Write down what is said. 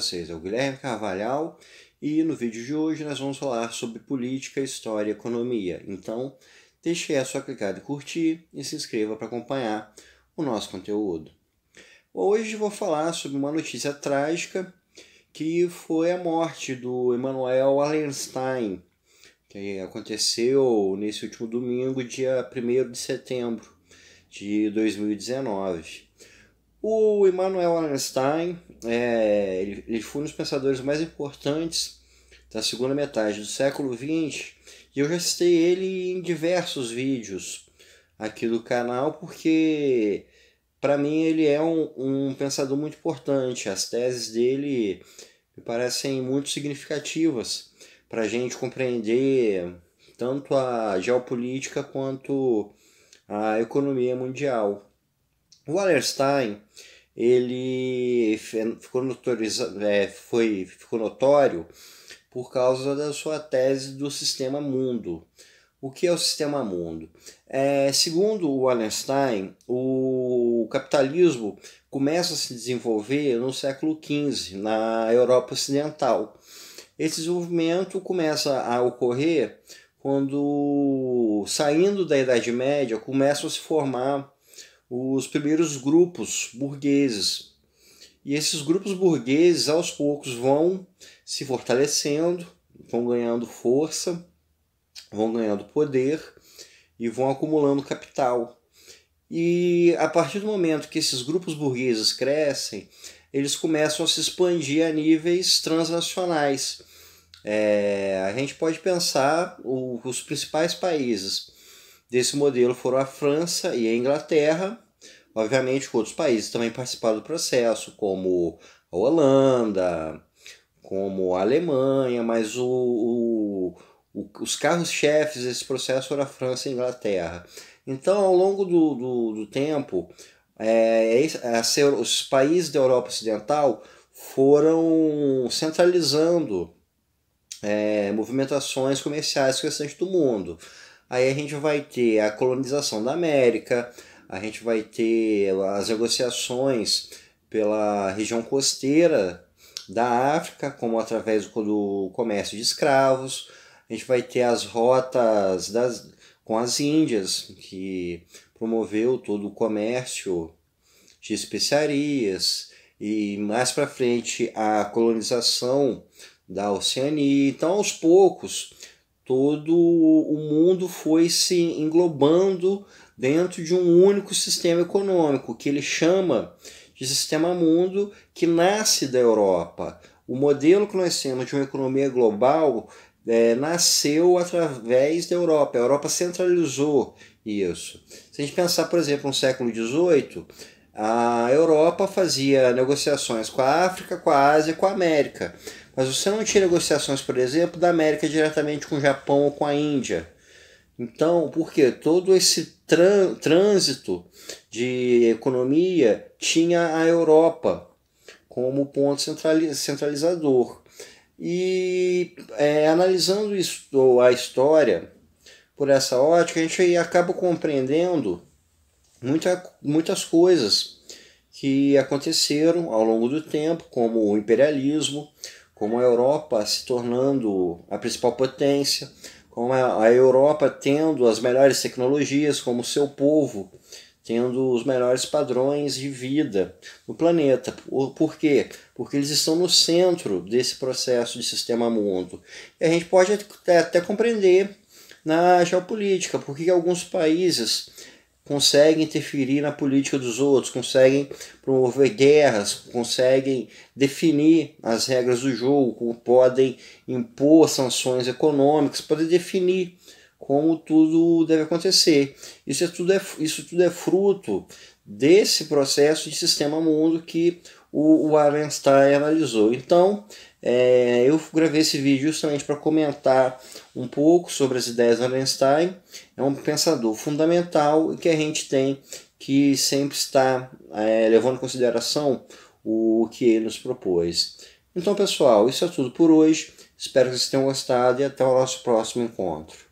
vocês, é o Guilherme Carvalhal e no vídeo de hoje nós vamos falar sobre política, história e economia. Então, deixe aí a sua clicada em curtir e se inscreva para acompanhar o nosso conteúdo. Hoje vou falar sobre uma notícia trágica que foi a morte do Emanuel Allenstein, que aconteceu nesse último domingo, dia 1 de setembro de 2019. O Emmanuel Einstein é, ele, ele foi um dos pensadores mais importantes da segunda metade do século XX e eu já citei ele em diversos vídeos aqui do canal porque para mim ele é um, um pensador muito importante. As teses dele me parecem muito significativas para a gente compreender tanto a geopolítica quanto a economia mundial. O Wallerstein ele ficou, notorizado, é, foi, ficou notório por causa da sua tese do sistema mundo. O que é o sistema mundo? É, segundo o Wallenstein, o capitalismo começa a se desenvolver no século XV, na Europa Ocidental. Esse desenvolvimento começa a ocorrer quando, saindo da Idade Média, começam a se formar os primeiros grupos burgueses. E esses grupos burgueses, aos poucos, vão se fortalecendo, vão ganhando força, vão ganhando poder e vão acumulando capital. E a partir do momento que esses grupos burgueses crescem, eles começam a se expandir a níveis transnacionais. É, a gente pode pensar o, os principais países desse modelo foram a França e a Inglaterra, obviamente outros países também participaram do processo, como a Holanda, como a Alemanha, mas o, o os carros-chefes desse processo foram a França e a Inglaterra. Então, ao longo do, do, do tempo, é, é, é os países da Europa Ocidental foram centralizando é, movimentações comerciais crescentes do mundo. Aí a gente vai ter a colonização da América, a gente vai ter as negociações pela região costeira da África, como através do comércio de escravos, a gente vai ter as rotas das, com as Índias, que promoveu todo o comércio de especiarias, e mais para frente a colonização da Oceania. Então, aos poucos, todo o mundo foi se englobando dentro de um único sistema econômico, que ele chama de sistema mundo, que nasce da Europa. O modelo que nós temos de uma economia global é, nasceu através da Europa. A Europa centralizou isso. Se a gente pensar, por exemplo, no século XVIII, a Europa fazia negociações com a África, com a Ásia, com a América. Mas você não tinha negociações, por exemplo, da América diretamente com o Japão ou com a Índia. Então, por quê? todo esse trânsito de economia tinha a Europa como ponto centralizador. E é, analisando isso, a história por essa ótica, a gente acaba compreendendo muita, muitas coisas que aconteceram ao longo do tempo, como o imperialismo, como a Europa se tornando a principal potência, como a Europa tendo as melhores tecnologias, como o seu povo tendo os melhores padrões de vida no planeta. Por quê? Porque eles estão no centro desse processo de sistema mundo. E a gente pode até, até compreender na geopolítica, porque alguns países conseguem interferir na política dos outros, conseguem promover guerras, conseguem definir as regras do jogo, podem impor sanções econômicas, podem definir como tudo deve acontecer. Isso, é tudo, é, isso tudo é fruto desse processo de sistema mundo que o, o Arenstein analisou. Então, é, eu gravei esse vídeo justamente para comentar um pouco sobre as ideias de Einstein. É um pensador fundamental e que a gente tem que sempre estar é, levando em consideração o que ele nos propôs. Então, pessoal, isso é tudo por hoje. Espero que vocês tenham gostado e até o nosso próximo encontro.